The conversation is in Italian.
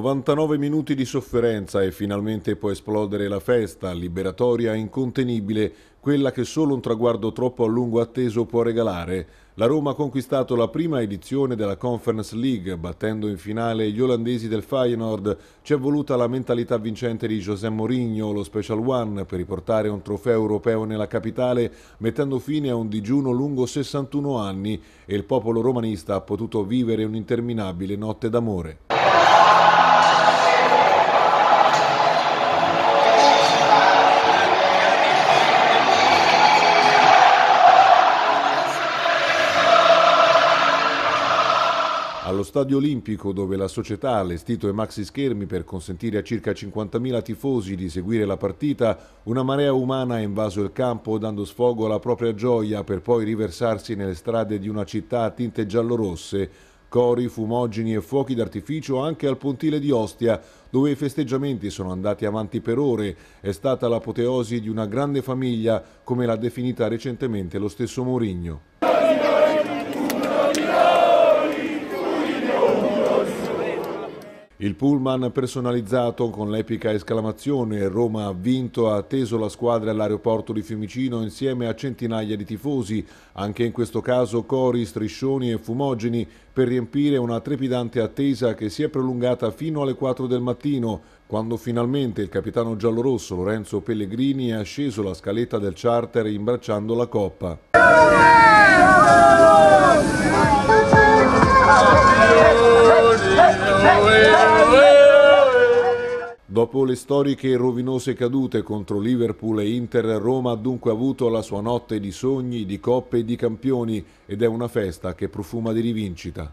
99 minuti di sofferenza e finalmente può esplodere la festa, liberatoria e incontenibile, quella che solo un traguardo troppo a lungo atteso può regalare. La Roma ha conquistato la prima edizione della Conference League, battendo in finale gli olandesi del Feyenoord. Ci è voluta la mentalità vincente di José Mourinho, lo Special One, per riportare un trofeo europeo nella capitale, mettendo fine a un digiuno lungo 61 anni e il popolo romanista ha potuto vivere un'interminabile notte d'amore. Allo Stadio Olimpico, dove la società ha allestito i maxi schermi per consentire a circa 50.000 tifosi di seguire la partita, una marea umana ha invaso il campo dando sfogo alla propria gioia per poi riversarsi nelle strade di una città a tinte giallorosse. Cori, fumogeni e fuochi d'artificio anche al pontile di Ostia, dove i festeggiamenti sono andati avanti per ore. È stata l'apoteosi di una grande famiglia, come l'ha definita recentemente lo stesso Mourinho. Il pullman personalizzato con l'epica esclamazione Roma ha vinto ha atteso la squadra all'aeroporto di Fiumicino insieme a centinaia di tifosi, anche in questo caso cori, striscioni e fumogeni, per riempire una trepidante attesa che si è prolungata fino alle 4 del mattino, quando finalmente il capitano giallorosso Lorenzo Pellegrini è sceso la scaletta del charter imbracciando la coppa. Dopo le storiche e rovinose cadute contro Liverpool e Inter, Roma ha dunque avuto la sua notte di sogni, di coppe e di campioni ed è una festa che profuma di rivincita.